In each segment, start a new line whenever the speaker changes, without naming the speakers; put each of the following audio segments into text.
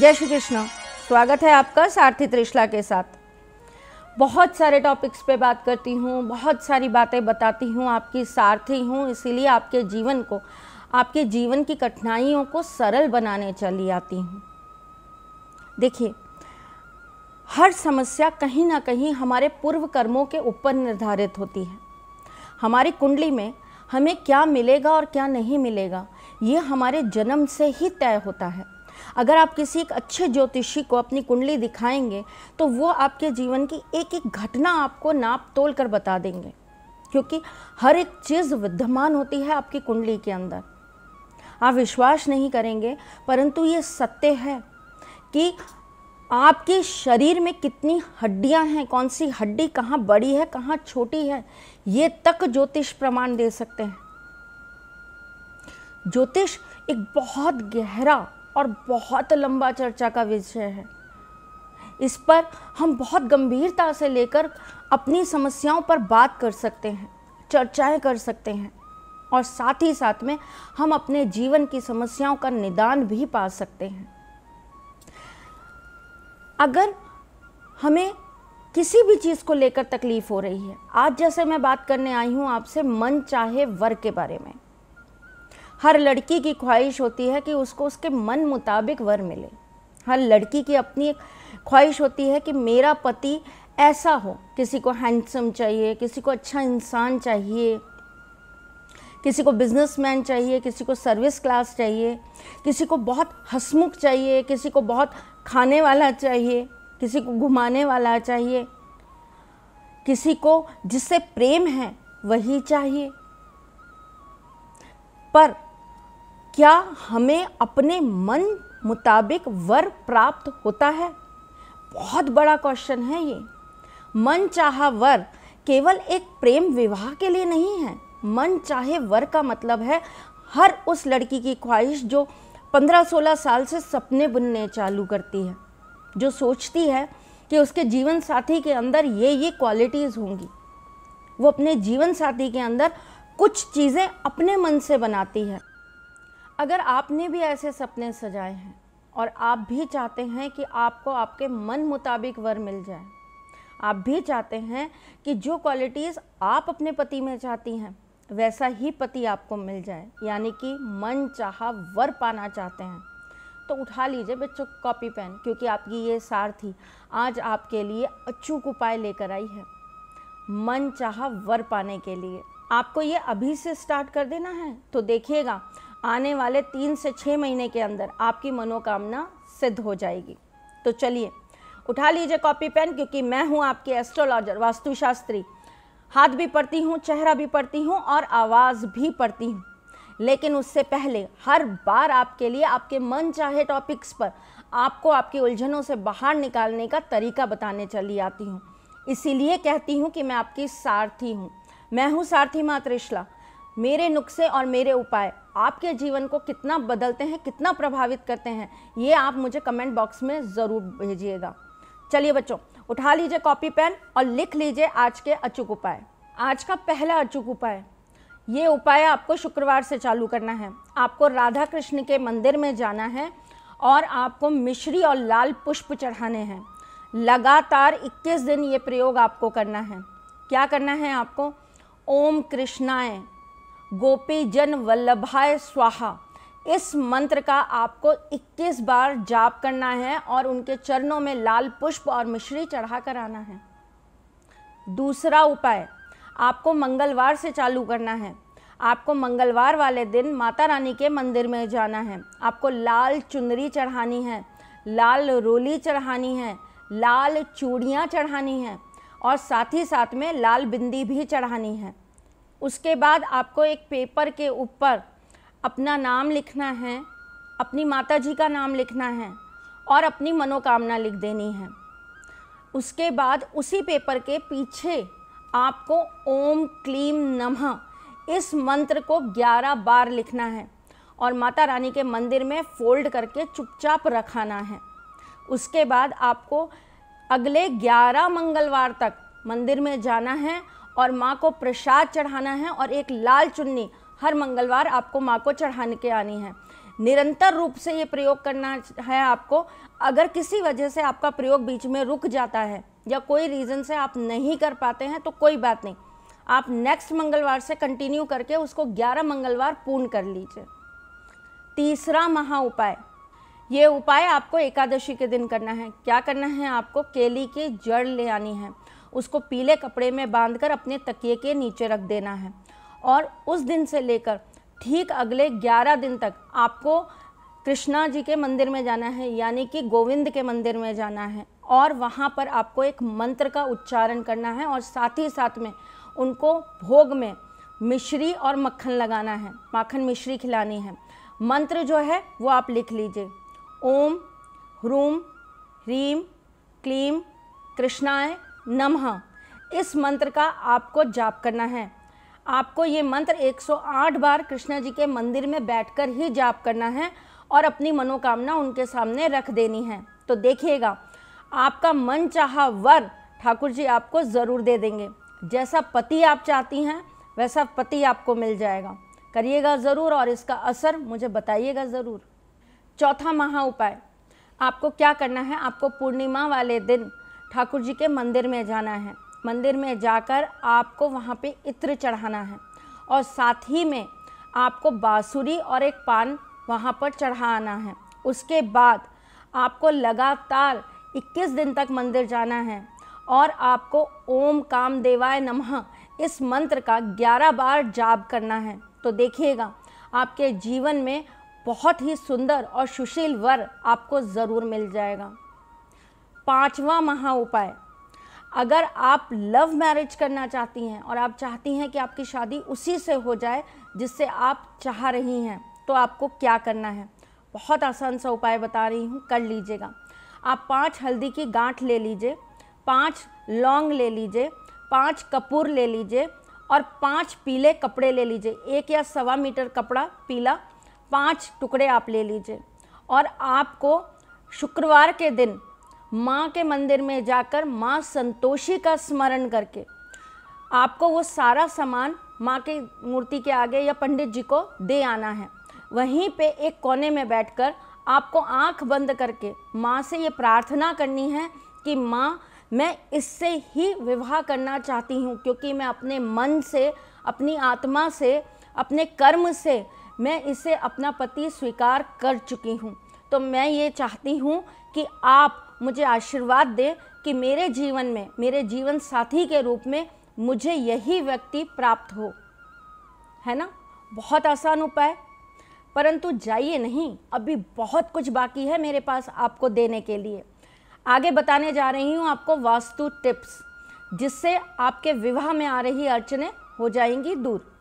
जय श्री कृष्ण स्वागत है आपका सारथी त्रिशला के साथ बहुत सारे टॉपिक्स पे बात करती हूँ बहुत सारी बातें बताती हूँ आपकी सारथी हूँ इसीलिए आपके जीवन को आपके जीवन की कठिनाइयों को सरल बनाने चली आती हूँ देखिए हर समस्या कहीं ना कहीं हमारे पूर्व कर्मों के ऊपर निर्धारित होती है हमारी कुंडली में हमें क्या मिलेगा और क्या नहीं मिलेगा ये हमारे जन्म से ही तय होता है अगर आप किसी एक अच्छे ज्योतिषी को अपनी कुंडली दिखाएंगे तो वो आपके जीवन की एक एक घटना आपको नाप तोल कर बता देंगे क्योंकि हर एक चीज़ विद्यमान होती है आपकी कुंडली के अंदर आप विश्वास नहीं करेंगे परंतु ये सत्य है कि आपके शरीर में कितनी हड्डियां हैं कौन सी हड्डी कहाँ बड़ी है कहाँ छोटी है ये तक ज्योतिष प्रमाण दे सकते हैं ज्योतिष एक बहुत गहरा और बहुत लंबा चर्चा का विषय है इस पर हम बहुत गंभीरता से लेकर अपनी समस्याओं पर बात कर सकते हैं चर्चाएं कर सकते हैं और साथ ही साथ में हम अपने जीवन की समस्याओं का निदान भी पा सकते हैं अगर हमें किसी भी चीज़ को लेकर तकलीफ़ हो रही है आज जैसे मैं बात करने आई हूँ आपसे मन चाहे वर के बारे में हर लड़की की ख्वाहिश होती है कि उसको उसके मन मुताबिक वर मिले हर लड़की की अपनी एक ख्वाहिश होती है कि मेरा पति ऐसा हो किसी को हैंडसम चाहिए किसी को अच्छा इंसान चाहिए किसी को बिजनेसमैन चाहिए किसी को सर्विस क्लास चाहिए किसी को बहुत हसमुख चाहिए किसी को बहुत खाने वाला चाहिए किसी को घुमाने वाला चाहिए किसी को जिससे प्रेम है वही चाहिए पर क्या हमें अपने मन मुताबिक वर प्राप्त होता है बहुत बड़ा क्वेश्चन है ये मन चाहा वर केवल एक प्रेम विवाह के लिए नहीं है मन चाहे वर का मतलब है हर उस लड़की की ख्वाहिश जो 15-16 साल से सपने बुनने चालू करती है जो सोचती है कि उसके जीवन साथी के अंदर ये ये क्वालिटीज़ होंगी वो अपने जीवन साथी के अंदर कुछ चीज़ें अपने मन से बनाती है अगर आपने भी ऐसे सपने सजाए हैं और आप भी चाहते हैं कि आपको आपके मन मुताबिक वर मिल जाए आप भी चाहते हैं कि जो क्वालिटीज़ आप अपने पति में चाहती हैं वैसा ही पति आपको मिल जाए यानी कि मन चाह वर पाना चाहते हैं तो उठा लीजिए बच्चों कॉपी पेन क्योंकि आपकी ये सार थी आज आपके लिए अचूक उपाय लेकर आई है मन चाह वर पाने के लिए आपको ये अभी से स्टार्ट कर देना है तो देखिएगा आने वाले तीन से छः महीने के अंदर आपकी मनोकामना सिद्ध हो जाएगी तो चलिए उठा लीजिए कॉपी पेन क्योंकि मैं हूँ आपके एस्ट्रोलॉजर वास्तुशास्त्री हाथ भी पढ़ती हूँ चेहरा भी पढ़ती हूँ और आवाज़ भी पढ़ती हूँ लेकिन उससे पहले हर बार आपके लिए आपके मन चाहे टॉपिक्स पर आपको आपकी उलझनों से बाहर निकालने का तरीका बताने चली आती हूँ इसीलिए कहती हूँ कि मैं आपकी सारथी हूँ मैं हूँ सारथी मातृष्ला मेरे नुस्खे और मेरे उपाय आपके जीवन को कितना बदलते हैं कितना प्रभावित करते हैं ये आप मुझे कमेंट बॉक्स में ज़रूर भेजिएगा चलिए बच्चों उठा लीजिए कॉपी पेन और लिख लीजिए आज के अचूक उपाय आज का पहला अचूक उपाय ये उपाय आपको शुक्रवार से चालू करना है आपको राधा कृष्ण के मंदिर में जाना है और आपको मिश्री और लाल पुष्प चढ़ाने हैं लगातार 21 दिन ये प्रयोग आपको करना है क्या करना है आपको ओम कृष्णाएँ गोपी जन वल्लभाय स्वाहा इस मंत्र का आपको 21 बार जाप करना है और उनके चरणों में लाल पुष्प और मिश्री चढ़ा कर आना है दूसरा उपाय आपको मंगलवार से चालू करना है आपको मंगलवार वाले दिन माता रानी के मंदिर में जाना है आपको लाल चुनरी चढ़ानी है लाल रोली चढ़ानी है लाल चूड़ियाँ चढ़ानी हैं और साथ ही साथ में लाल बिंदी भी चढ़ानी है उसके बाद आपको एक पेपर के ऊपर अपना नाम लिखना है अपनी माता जी का नाम लिखना है और अपनी मनोकामना लिख देनी है उसके बाद उसी पेपर के पीछे आपको ओम क्लीम नमः इस मंत्र को 11 बार लिखना है और माता रानी के मंदिर में फोल्ड करके चुपचाप रखाना है उसके बाद आपको अगले 11 मंगलवार तक मंदिर में जाना है और माँ को प्रसाद चढ़ाना है और एक लाल चुन्नी हर मंगलवार आपको माँ को चढ़ाने के आनी है निरंतर रूप से ये प्रयोग करना है आपको अगर किसी वजह से आपका प्रयोग बीच में रुक जाता है या कोई रीज़न से आप नहीं कर पाते हैं तो कोई बात नहीं आप नेक्स्ट मंगलवार से कंटिन्यू करके उसको 11 मंगलवार पूर्ण कर लीजिए तीसरा महा उपाय ये उपाय आपको एकादशी के दिन करना है क्या करना है आपको केली की जड़ ले आनी है उसको पीले कपड़े में बांधकर अपने तकिए के नीचे रख देना है और उस दिन से लेकर ठीक अगले 11 दिन तक आपको कृष्णा जी के मंदिर में जाना है यानी कि गोविंद के मंदिर में जाना है और वहाँ पर आपको एक मंत्र का उच्चारण करना है और साथ ही साथ में उनको भोग में मिश्री और मक्खन लगाना है माखन मिश्री खिलानी है मंत्र जो है वो आप लिख लीजिए ओम ह्रूम ह्रीम क्लीम कृष्णाएँ नमः इस मंत्र का आपको जाप करना है आपको ये मंत्र 108 बार कृष्णा जी के मंदिर में बैठकर ही जाप करना है और अपनी मनोकामना उनके सामने रख देनी है तो देखिएगा आपका मन चाहा वर ठाकुर जी आपको ज़रूर दे देंगे जैसा पति आप चाहती हैं वैसा पति आपको मिल जाएगा करिएगा ज़रूर और इसका असर मुझे बताइएगा ज़रूर चौथा महा उपाय आपको क्या करना है आपको पूर्णिमा वाले दिन ठाकुर जी के मंदिर में जाना है मंदिर में जाकर आपको वहाँ पे इत्र चढ़ाना है और साथ ही में आपको बाँसुरी और एक पान वहाँ पर चढ़ाना है उसके बाद आपको लगातार 21 दिन तक मंदिर जाना है और आपको ओम काम देवाय नमः इस मंत्र का 11 बार जाप करना है तो देखिएगा आपके जीवन में बहुत ही सुंदर और सुशील वर आपको ज़रूर मिल जाएगा पांचवा महा उपाय अगर आप लव मैरिज करना चाहती हैं और आप चाहती हैं कि आपकी शादी उसी से हो जाए जिससे आप चाह रही हैं तो आपको क्या करना है बहुत आसान सा उपाय बता रही हूँ कर लीजिएगा आप पांच हल्दी की गांठ ले लीजिए पांच लौंग ले लीजिए पांच कपूर ले लीजिए और पांच पीले कपड़े ले लीजिए एक या सवा मीटर कपड़ा पीला पांच टुकड़े आप ले लीजिए और आपको शुक्रवार के दिन माँ के मंदिर में जाकर माँ संतोषी का स्मरण करके आपको वो सारा सामान माँ के मूर्ति के आगे या पंडित जी को दे आना है वहीं पे एक कोने में बैठकर आपको आंख बंद करके माँ से ये प्रार्थना करनी है कि माँ मैं इससे ही विवाह करना चाहती हूँ क्योंकि मैं अपने मन से अपनी आत्मा से अपने कर्म से मैं इसे अपना पति स्वीकार कर चुकी हूँ तो मैं ये चाहती हूँ कि आप मुझे आशीर्वाद दे कि मेरे जीवन में मेरे जीवन साथी के रूप में मुझे यही व्यक्ति प्राप्त हो है ना बहुत आसान उपाय परंतु जाइए नहीं अभी बहुत कुछ बाकी है मेरे पास आपको देने के लिए आगे बताने जा रही हूँ आपको वास्तु टिप्स जिससे आपके विवाह में आ रही अड़चने हो जाएंगी दूर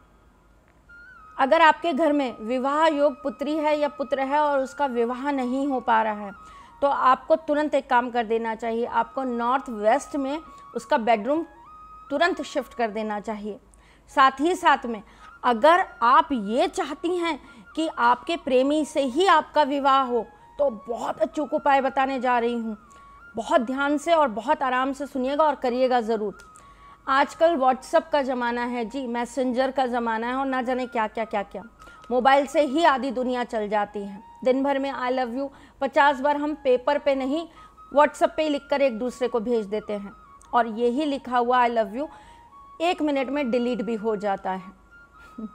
अगर आपके घर में विवाह योग पुत्री है या पुत्र है और उसका विवाह नहीं हो पा रहा है तो आपको तुरंत एक काम कर देना चाहिए आपको नॉर्थ वेस्ट में उसका बेडरूम तुरंत शिफ्ट कर देना चाहिए साथ ही साथ में अगर आप ये चाहती हैं कि आपके प्रेमी से ही आपका विवाह हो तो बहुत अचूक उपाय बताने जा रही हूँ बहुत ध्यान से और बहुत आराम से सुनिएगा और करिएगा ज़रूर आजकल व्हाट्सअप का ज़माना है जी मैसेंजर का ज़माना है और ना जाने क्या क्या क्या क्या मोबाइल से ही आधी दुनिया चल जाती है दिन भर में आई लव यू पचास बार हम पेपर पे नहीं व्हाट्सएप पे लिख कर एक दूसरे को भेज देते हैं और यही लिखा हुआ आई लव यू एक मिनट में डिलीट भी हो जाता है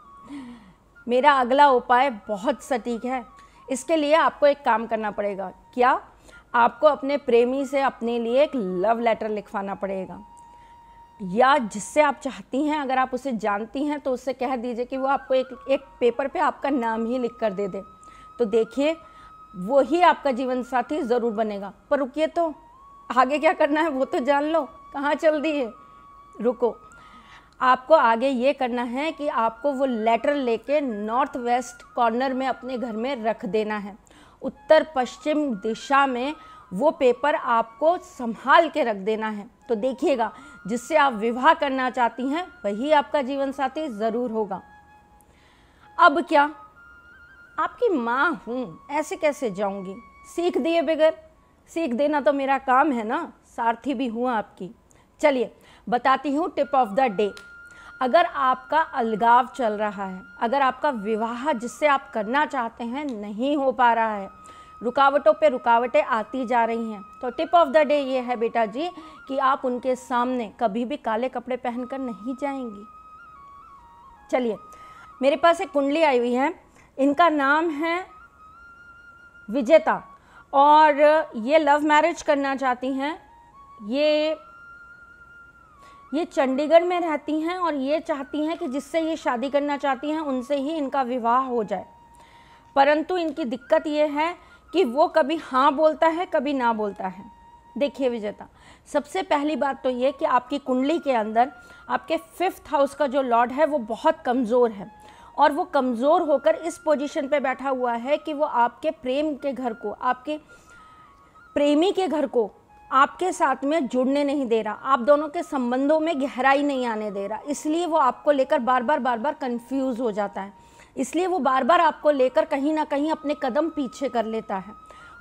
मेरा अगला उपाय बहुत सटीक है इसके लिए आपको एक काम करना पड़ेगा क्या आपको अपने प्रेमी से अपने लिए एक लव लेटर लिखवाना पड़ेगा या जिससे आप चाहती हैं अगर आप उसे जानती हैं तो उससे कह दीजिए कि वो आपको एक एक पेपर पे आपका नाम ही लिख कर दे दे तो देखिए वो ही आपका जीवन साथी ज़रूर बनेगा पर रुकिए तो आगे क्या करना है वो तो जान लो कहाँ चल दी है रुको आपको आगे ये करना है कि आपको वो लेटर लेके नॉर्थ वेस्ट कॉर्नर में अपने घर में रख देना है उत्तर पश्चिम दिशा में वो पेपर आपको संभाल के रख देना है तो देखिएगा जिससे आप विवाह करना चाहती हैं वही आपका जीवन साथी ज़रूर होगा अब क्या आपकी माँ हूँ ऐसे कैसे जाऊँगी सीख दिए बगैर सीख देना तो मेरा काम है ना सारथी भी हूँ आपकी चलिए बताती हूँ टिप ऑफ द डे अगर आपका अलगाव चल रहा है अगर आपका विवाह जिससे आप करना चाहते हैं नहीं हो पा रहा है रुकावटों पे रुकावटें आती जा रही हैं तो टिप ऑफ द डे ये है बेटा जी कि आप उनके सामने कभी भी काले कपड़े पहनकर नहीं जाएंगी चलिए मेरे पास एक कुंडली आई हुई है इनका नाम है विजेता और ये लव मैरिज करना चाहती हैं ये ये चंडीगढ़ में रहती हैं और ये चाहती हैं कि जिससे ये शादी करना चाहती हैं उनसे ही इनका विवाह हो जाए परंतु इनकी दिक्कत ये है कि वो कभी हाँ बोलता है कभी ना बोलता है देखिए विजेता सबसे पहली बात तो ये कि आपकी कुंडली के अंदर आपके फिफ्थ हाउस का जो लॉर्ड है वो बहुत कमज़ोर है और वो कमज़ोर होकर इस पोजीशन पे बैठा हुआ है कि वो आपके प्रेम के घर को आपके प्रेमी के घर को आपके साथ में जुड़ने नहीं दे रहा आप दोनों के संबंधों में गहराई नहीं आने दे रहा इसलिए वो आपको लेकर बार बार बार बार कन्फ्यूज़ हो जाता है इसलिए वो बार बार आपको लेकर कहीं ना कहीं अपने कदम पीछे कर लेता है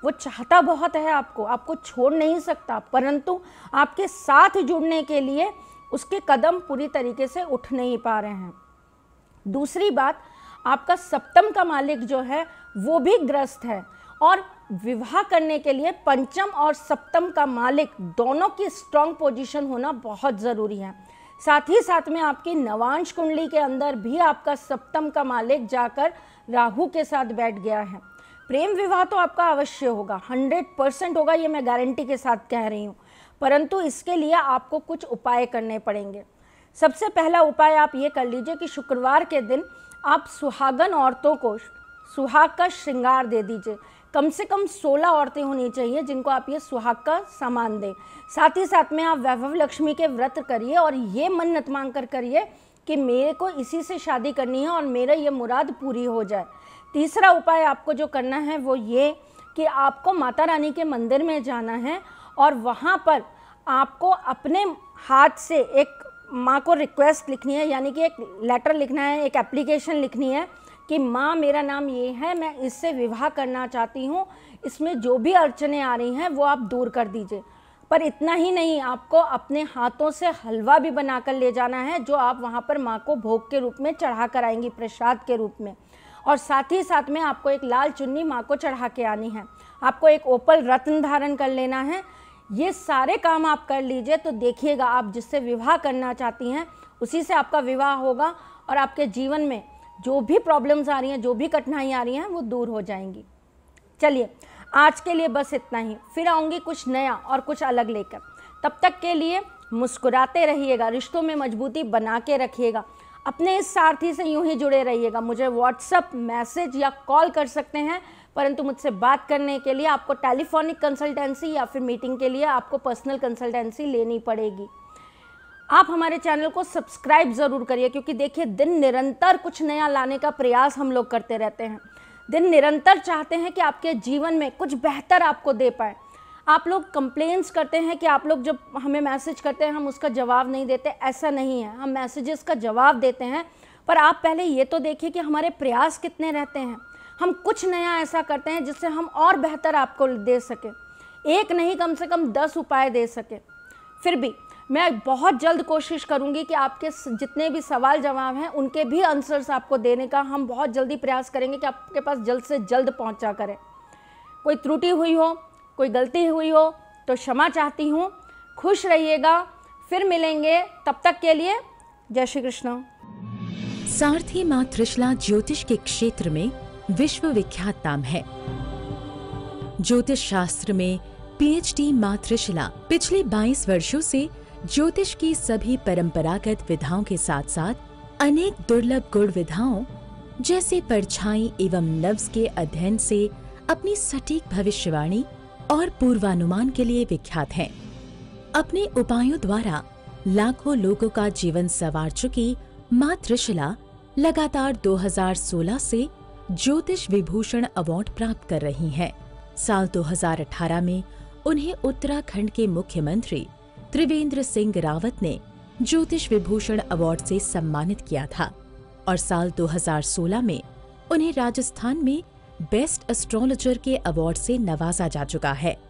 वो चाहता बहुत है आपको आपको छोड़ नहीं सकता परंतु आपके साथ जुड़ने के लिए उसके कदम पूरी तरीके से उठ नहीं पा रहे हैं दूसरी बात आपका सप्तम का मालिक जो है वो भी ग्रस्त है और विवाह करने के लिए पंचम और सप्तम का मालिक दोनों की स्ट्रांग पोजीशन होना बहुत ज़रूरी है साथ ही साथ में आपकी नवांश कुंडली के अंदर भी आपका सप्तम का मालिक जाकर राहु के साथ बैठ गया है प्रेम विवाह तो आपका अवश्य होगा हंड्रेड परसेंट होगा ये मैं गारंटी के साथ कह रही हूँ परंतु इसके लिए आपको कुछ उपाय करने पड़ेंगे सबसे पहला उपाय आप ये कर लीजिए कि शुक्रवार के दिन आप सुहागन औरतों को सुहाग का श्रृंगार दे दीजिए कम से कम 16 औरतें होनी चाहिए जिनको आप ये सुहाग का सामान दें साथ ही साथ में आप वैभव लक्ष्मी के व्रत करिए और ये मन्नत मांग कर करिए कि मेरे को इसी से शादी करनी है और मेरा ये मुराद पूरी हो जाए तीसरा उपाय आपको जो करना है वो ये कि आपको माता रानी के मंदिर में जाना है और वहाँ पर आपको अपने हाथ से एक माँ को रिक्वेस्ट लिखनी है यानी कि एक लेटर लिखना है एक एप्लीकेशन लिखनी है कि माँ मेरा नाम ये है मैं इससे विवाह करना चाहती हूँ इसमें जो भी अड़चने आ रही हैं वो आप दूर कर दीजिए पर इतना ही नहीं आपको अपने हाथों से हलवा भी बना कर ले जाना है जो आप वहाँ पर माँ को भोग के रूप में चढ़ा कर आएंगी प्रसाद के रूप में और साथ ही साथ में आपको एक लाल चुन्नी माँ को चढ़ा के आनी है आपको एक ओपल रत्न धारण कर लेना है ये सारे काम आप कर लीजिए तो देखिएगा आप जिससे विवाह करना चाहती हैं उसी से आपका विवाह होगा और आपके जीवन में जो भी प्रॉब्लम्स आ रही हैं जो भी कठिनाइयाँ आ रही हैं वो दूर हो जाएंगी चलिए आज के लिए बस इतना ही फिर आऊँगी कुछ नया और कुछ अलग लेकर तब तक के लिए मुस्कुराते रहिएगा रिश्तों में मजबूती बना के रखिएगा अपने इस सारथी से यूं ही जुड़े रहिएगा मुझे व्हाट्सअप मैसेज या कॉल कर सकते हैं परंतु मुझसे बात करने के लिए आपको टेलीफोनिक कंसल्टेंसी या फिर मीटिंग के लिए आपको पर्सनल कंसल्टेंसी लेनी पड़ेगी आप हमारे चैनल को सब्सक्राइब ज़रूर करिए क्योंकि देखिए दिन निरंतर कुछ नया लाने का प्रयास हम लोग करते रहते हैं दिन निरंतर चाहते हैं कि आपके जीवन में कुछ बेहतर आपको दे पाए आप लोग कंप्लेंट्स करते हैं कि आप लोग जब हमें मैसेज करते हैं हम उसका जवाब नहीं देते ऐसा नहीं है हम मैसेजेस का जवाब देते हैं पर आप पहले ये तो देखिए कि हमारे प्रयास कितने रहते हैं हम कुछ नया ऐसा करते हैं जिससे हम और बेहतर आपको दे सकें एक नहीं कम से कम दस उपाय दे सकें फिर भी मैं बहुत जल्द कोशिश करूंगी कि आपके जितने भी सवाल जवाब हैं उनके भी आंसर्स आपको देने का हम बहुत जल्दी प्रयास करेंगे कि आपके पास जल्द से जल्द पहुंचा करें कोई त्रुटि हुई हो कोई गलती हुई हो तो क्षमा चाहती हूँ खुश रहिएगा फिर मिलेंगे तब तक के लिए जय श्री कृष्ण सारथी माँ त्रिशला ज्योतिष के क्षेत्र में विश्व विख्यात नाम है ज्योतिष शास्त्र में पीएचडी मातृशिला पिछले 22 वर्षों से ज्योतिष की सभी परंपरागत विधाओं के साथ साथ अनेक दुर्लभ गुण विधाओं जैसे परछाई एवं नव्स के अध्ययन से अपनी सटीक भविष्यवाणी और पूर्वानुमान के लिए विख्यात हैं। अपने उपायों द्वारा लाखों लोगों का जीवन सवार चुकी मातृशिला लगातार 2016 से ज्योतिष विभूषण अवार्ड प्राप्त कर रही हैं। साल 2018 में उन्हें उत्तराखंड के मुख्यमंत्री त्रिवेंद्र सिंह रावत ने ज्योतिष विभूषण अवार्ड से सम्मानित किया था और साल 2016 में उन्हें राजस्थान में बेस्ट एस्ट्रोलॉजर के अवार्ड से नवाजा जा चुका है